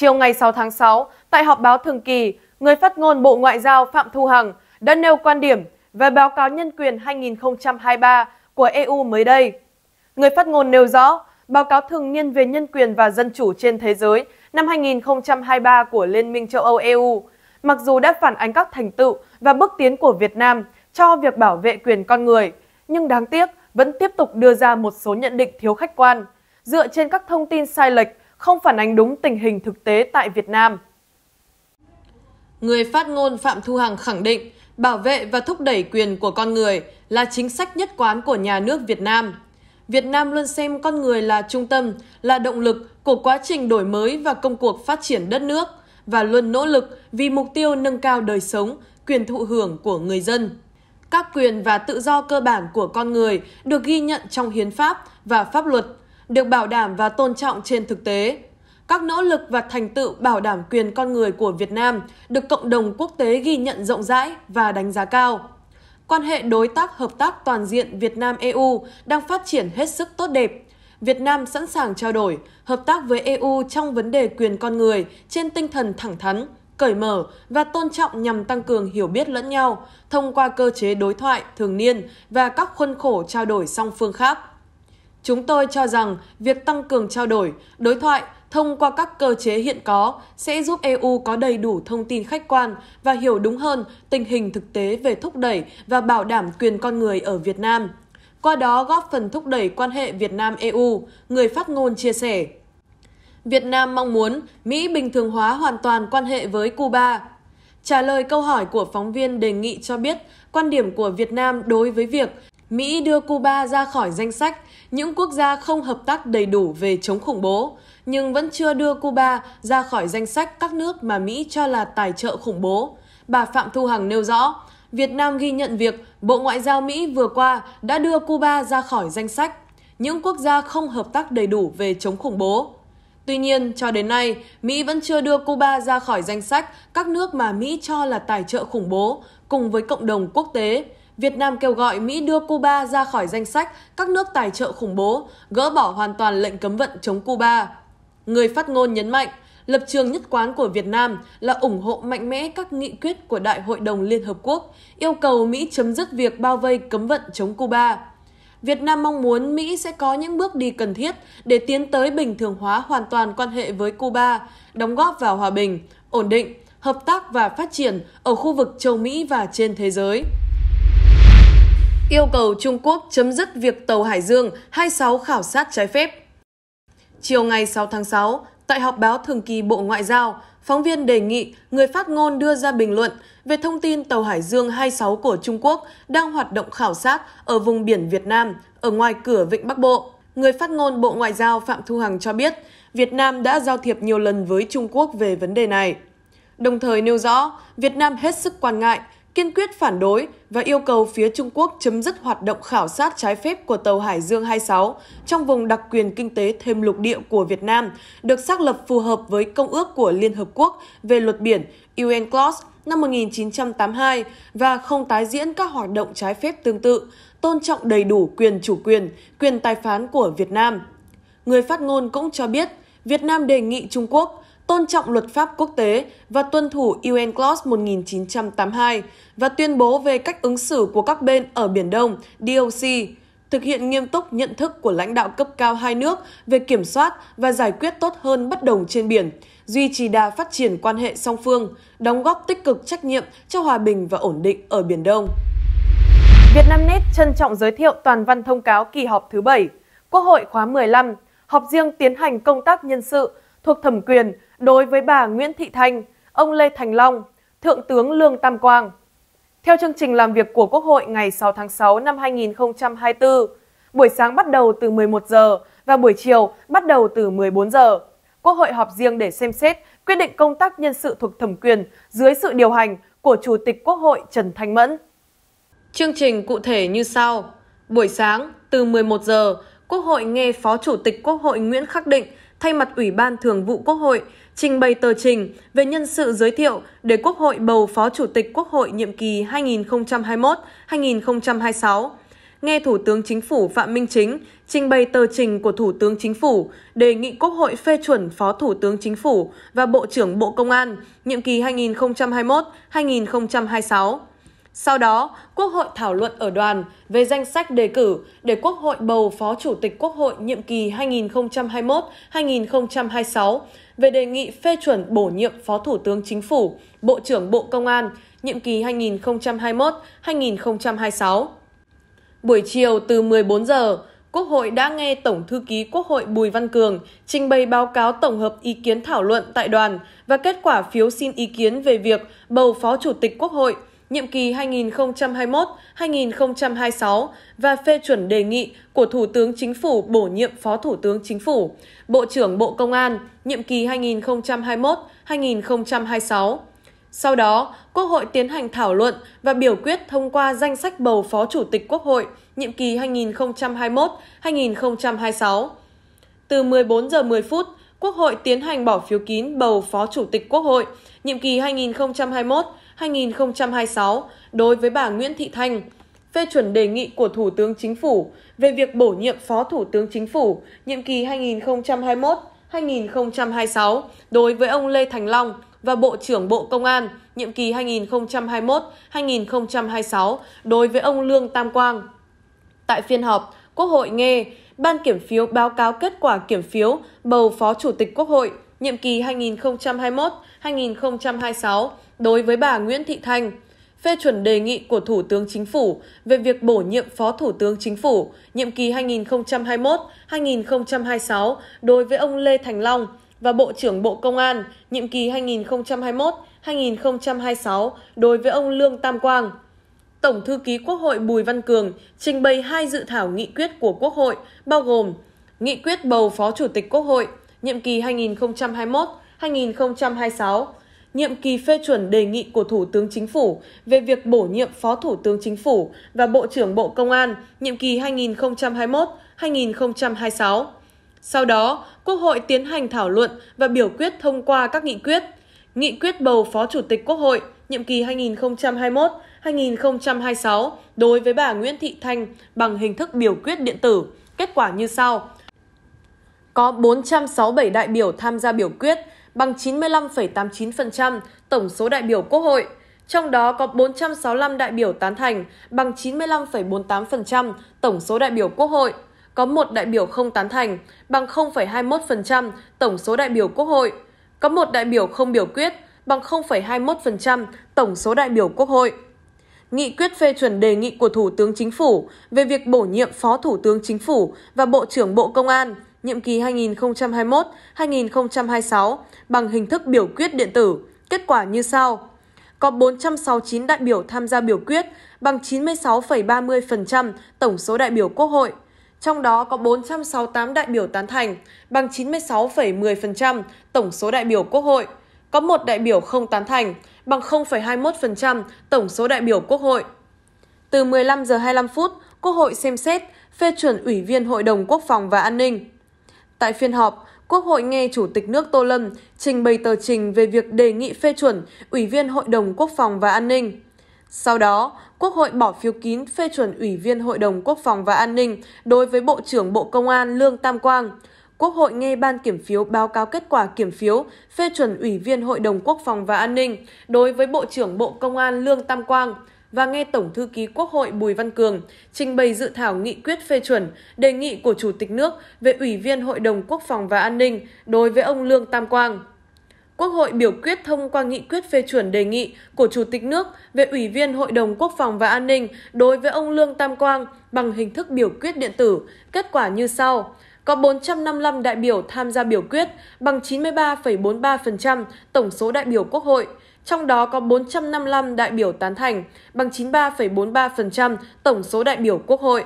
Chiều ngày 6 tháng 6, tại họp báo thường kỳ, người phát ngôn Bộ Ngoại giao Phạm Thu Hằng đã nêu quan điểm về báo cáo nhân quyền 2023 của EU mới đây. Người phát ngôn nêu rõ, báo cáo thường niên về nhân quyền và dân chủ trên thế giới năm 2023 của Liên minh châu Âu EU, mặc dù đã phản ánh các thành tựu và bước tiến của Việt Nam cho việc bảo vệ quyền con người, nhưng đáng tiếc vẫn tiếp tục đưa ra một số nhận định thiếu khách quan, dựa trên các thông tin sai lệch không phản ánh đúng tình hình thực tế tại Việt Nam. Người phát ngôn Phạm Thu Hằng khẳng định bảo vệ và thúc đẩy quyền của con người là chính sách nhất quán của nhà nước Việt Nam. Việt Nam luôn xem con người là trung tâm, là động lực của quá trình đổi mới và công cuộc phát triển đất nước và luôn nỗ lực vì mục tiêu nâng cao đời sống, quyền thụ hưởng của người dân. Các quyền và tự do cơ bản của con người được ghi nhận trong hiến pháp và pháp luật được bảo đảm và tôn trọng trên thực tế. Các nỗ lực và thành tựu bảo đảm quyền con người của Việt Nam được cộng đồng quốc tế ghi nhận rộng rãi và đánh giá cao. Quan hệ đối tác hợp tác toàn diện Việt Nam EU đang phát triển hết sức tốt đẹp. Việt Nam sẵn sàng trao đổi, hợp tác với EU trong vấn đề quyền con người trên tinh thần thẳng thắn, cởi mở và tôn trọng nhằm tăng cường hiểu biết lẫn nhau thông qua cơ chế đối thoại thường niên và các khuôn khổ trao đổi song phương khác. Chúng tôi cho rằng việc tăng cường trao đổi, đối thoại thông qua các cơ chế hiện có sẽ giúp EU có đầy đủ thông tin khách quan và hiểu đúng hơn tình hình thực tế về thúc đẩy và bảo đảm quyền con người ở Việt Nam. Qua đó góp phần thúc đẩy quan hệ Việt Nam-EU, người phát ngôn chia sẻ. Việt Nam mong muốn Mỹ bình thường hóa hoàn toàn quan hệ với Cuba. Trả lời câu hỏi của phóng viên đề nghị cho biết quan điểm của Việt Nam đối với việc Mỹ đưa Cuba ra khỏi danh sách những quốc gia không hợp tác đầy đủ về chống khủng bố, nhưng vẫn chưa đưa Cuba ra khỏi danh sách các nước mà Mỹ cho là tài trợ khủng bố. Bà Phạm Thu Hằng nêu rõ, Việt Nam ghi nhận việc Bộ Ngoại giao Mỹ vừa qua đã đưa Cuba ra khỏi danh sách những quốc gia không hợp tác đầy đủ về chống khủng bố. Tuy nhiên, cho đến nay, Mỹ vẫn chưa đưa Cuba ra khỏi danh sách các nước mà Mỹ cho là tài trợ khủng bố cùng với cộng đồng quốc tế Việt Nam kêu gọi Mỹ đưa Cuba ra khỏi danh sách các nước tài trợ khủng bố, gỡ bỏ hoàn toàn lệnh cấm vận chống Cuba. Người phát ngôn nhấn mạnh, lập trường nhất quán của Việt Nam là ủng hộ mạnh mẽ các nghị quyết của Đại hội đồng Liên Hợp Quốc, yêu cầu Mỹ chấm dứt việc bao vây cấm vận chống Cuba. Việt Nam mong muốn Mỹ sẽ có những bước đi cần thiết để tiến tới bình thường hóa hoàn toàn quan hệ với Cuba, đóng góp vào hòa bình, ổn định, hợp tác và phát triển ở khu vực châu Mỹ và trên thế giới yêu cầu Trung Quốc chấm dứt việc tàu Hải Dương 26 khảo sát trái phép. Chiều ngày 6 tháng 6, tại họp báo thường kỳ Bộ Ngoại giao, phóng viên đề nghị người phát ngôn đưa ra bình luận về thông tin tàu Hải Dương 26 của Trung Quốc đang hoạt động khảo sát ở vùng biển Việt Nam, ở ngoài cửa Vịnh Bắc Bộ. Người phát ngôn Bộ Ngoại giao Phạm Thu Hằng cho biết, Việt Nam đã giao thiệp nhiều lần với Trung Quốc về vấn đề này. Đồng thời nêu rõ, Việt Nam hết sức quan ngại kiên quyết phản đối và yêu cầu phía Trung Quốc chấm dứt hoạt động khảo sát trái phép của tàu Hải Dương 26 trong vùng đặc quyền kinh tế thêm lục địa của Việt Nam, được xác lập phù hợp với Công ước của Liên Hợp Quốc về luật biển UN Clause năm 1982 và không tái diễn các hoạt động trái phép tương tự, tôn trọng đầy đủ quyền chủ quyền, quyền tài phán của Việt Nam. Người phát ngôn cũng cho biết, Việt Nam đề nghị Trung Quốc tôn trọng luật pháp quốc tế và tuân thủ UN Clause 1982 và tuyên bố về cách ứng xử của các bên ở Biển Đông, DOC, thực hiện nghiêm túc nhận thức của lãnh đạo cấp cao hai nước về kiểm soát và giải quyết tốt hơn bất đồng trên biển, duy trì đà phát triển quan hệ song phương, đóng góp tích cực trách nhiệm cho hòa bình và ổn định ở Biển Đông. Vietnamnet trân trọng giới thiệu toàn văn thông cáo kỳ họp thứ 7, Quốc hội khóa 15, họp riêng tiến hành công tác nhân sự thuộc thẩm quyền đối với bà Nguyễn Thị Thanh, ông Lê Thành Long, Thượng tướng Lương Tam Quang. Theo chương trình làm việc của Quốc hội ngày 6 tháng 6 năm 2024, buổi sáng bắt đầu từ 11 giờ và buổi chiều bắt đầu từ 14 giờ. Quốc hội họp riêng để xem xét quyết định công tác nhân sự thuộc thẩm quyền dưới sự điều hành của Chủ tịch Quốc hội Trần Thanh Mẫn. Chương trình cụ thể như sau. Buổi sáng từ 11 giờ, Quốc hội nghe Phó Chủ tịch Quốc hội Nguyễn Khắc Định thay mặt Ủy ban Thường vụ Quốc hội trình bày tờ trình về nhân sự giới thiệu để Quốc hội bầu Phó Chủ tịch Quốc hội nhiệm kỳ 2021-2026. Nghe Thủ tướng Chính phủ Phạm Minh Chính trình bày tờ trình của Thủ tướng Chính phủ đề nghị Quốc hội phê chuẩn Phó Thủ tướng Chính phủ và Bộ trưởng Bộ Công an nhiệm kỳ 2021-2026. Sau đó, Quốc hội thảo luận ở đoàn về danh sách đề cử để Quốc hội bầu Phó Chủ tịch Quốc hội nhiệm kỳ 2021-2026 về đề nghị phê chuẩn bổ nhiệm Phó Thủ tướng Chính phủ, Bộ trưởng Bộ Công an nhiệm kỳ 2021-2026. Buổi chiều từ 14 giờ, Quốc hội đã nghe Tổng thư ký Quốc hội Bùi Văn Cường trình bày báo cáo tổng hợp ý kiến thảo luận tại đoàn và kết quả phiếu xin ý kiến về việc bầu Phó Chủ tịch Quốc hội – nhiệm kỳ 2021-2026 và phê chuẩn đề nghị của Thủ tướng Chính phủ bổ nhiệm Phó Thủ tướng Chính phủ, Bộ trưởng Bộ Công an, nhiệm kỳ 2021-2026. Sau đó, Quốc hội tiến hành thảo luận và biểu quyết thông qua danh sách bầu Phó Chủ tịch Quốc hội nhiệm kỳ 2021-2026. Từ 14 giờ 10 phút, Quốc hội tiến hành bỏ phiếu kín bầu Phó Chủ tịch Quốc hội nhiệm kỳ 2021 2026 đối với bà Nguyễn Thị Thanh, phê chuẩn đề nghị của Thủ tướng Chính phủ về việc bổ nhiệm Phó Thủ tướng Chính phủ nhiệm kỳ 2021-2026 đối với ông Lê Thành Long và Bộ trưởng Bộ Công an nhiệm kỳ 2021-2026 đối với ông Lương Tam Quang. Tại phiên họp, Quốc hội nghe Ban kiểm phiếu báo cáo kết quả kiểm phiếu bầu Phó Chủ tịch Quốc hội nhiệm kỳ 2021-2026 đối với bà Nguyễn Thị Thanh, phê chuẩn đề nghị của Thủ tướng Chính phủ về việc bổ nhiệm Phó Thủ tướng Chính phủ nhiệm kỳ 2021-2026 đối với ông Lê Thành Long và Bộ trưởng Bộ Công an nhiệm kỳ 2021-2026 đối với ông Lương Tam Quang. Tổng thư ký Quốc hội Bùi Văn Cường trình bày hai dự thảo nghị quyết của Quốc hội bao gồm Nghị quyết bầu Phó Chủ tịch Quốc hội – nhiệm kỳ 2021-2026, nhiệm kỳ phê chuẩn đề nghị của Thủ tướng Chính phủ về việc bổ nhiệm Phó Thủ tướng Chính phủ và Bộ trưởng Bộ Công an nhiệm kỳ 2021-2026. Sau đó, Quốc hội tiến hành thảo luận và biểu quyết thông qua các nghị quyết. Nghị quyết bầu Phó Chủ tịch Quốc hội nhiệm kỳ 2021-2026 đối với bà Nguyễn Thị Thanh bằng hình thức biểu quyết điện tử. Kết quả như sau: có 467 đại biểu tham gia biểu quyết, bằng 95,89% tổng số đại biểu Quốc hội. Trong đó có 465 đại biểu tán thành, bằng 95,48% tổng số đại biểu Quốc hội. Có một đại biểu không tán thành, bằng 0,21% tổng số đại biểu Quốc hội. Có một đại biểu không biểu quyết, bằng 0,21% tổng số đại biểu Quốc hội. Nghị quyết phê chuẩn đề nghị của Thủ tướng Chính phủ về việc bổ nhiệm Phó Thủ tướng Chính phủ và Bộ trưởng Bộ Công an – nhiệm kỳ 2021-2026 bằng hình thức biểu quyết điện tử. Kết quả như sau. Có 469 đại biểu tham gia biểu quyết, bằng 96,30% tổng số đại biểu Quốc hội. Trong đó có 468 đại biểu tán thành, bằng 96,10% tổng số đại biểu Quốc hội. Có một đại biểu không tán thành, bằng 0,21% tổng số đại biểu Quốc hội. Từ 15 giờ 25 phút, Quốc hội xem xét phê chuẩn Ủy viên Hội đồng Quốc phòng và An ninh Tại phiên họp, Quốc hội nghe Chủ tịch nước Tô Lâm trình bày tờ trình về việc đề nghị phê chuẩn Ủy viên Hội đồng Quốc phòng và An ninh. Sau đó, Quốc hội bỏ phiếu kín phê chuẩn Ủy viên Hội đồng Quốc phòng và An ninh đối với Bộ trưởng Bộ Công an Lương Tam Quang. Quốc hội nghe Ban Kiểm phiếu báo cáo kết quả kiểm phiếu phê chuẩn Ủy viên Hội đồng Quốc phòng và An ninh đối với Bộ trưởng Bộ Công an Lương Tam Quang và nghe Tổng thư ký Quốc hội Bùi Văn Cường trình bày dự thảo nghị quyết phê chuẩn đề nghị của Chủ tịch nước về Ủy viên Hội đồng Quốc phòng và An ninh đối với ông Lương Tam Quang. Quốc hội biểu quyết thông qua nghị quyết phê chuẩn đề nghị của Chủ tịch nước về Ủy viên Hội đồng Quốc phòng và An ninh đối với ông Lương Tam Quang bằng hình thức biểu quyết điện tử, kết quả như sau. Có 455 đại biểu tham gia biểu quyết bằng 93,43% tổng số đại biểu Quốc hội trong đó có 455 đại biểu tán thành, bằng 93,43% tổng số đại biểu Quốc hội.